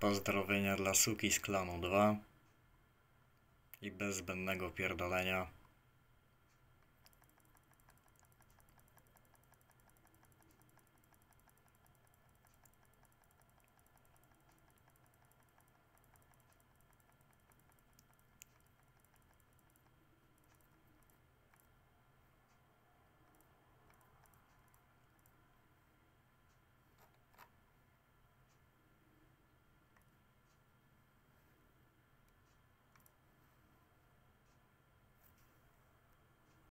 Pozdrowienia dla Suki z klanu 2 i bez zbędnego pierdolenia.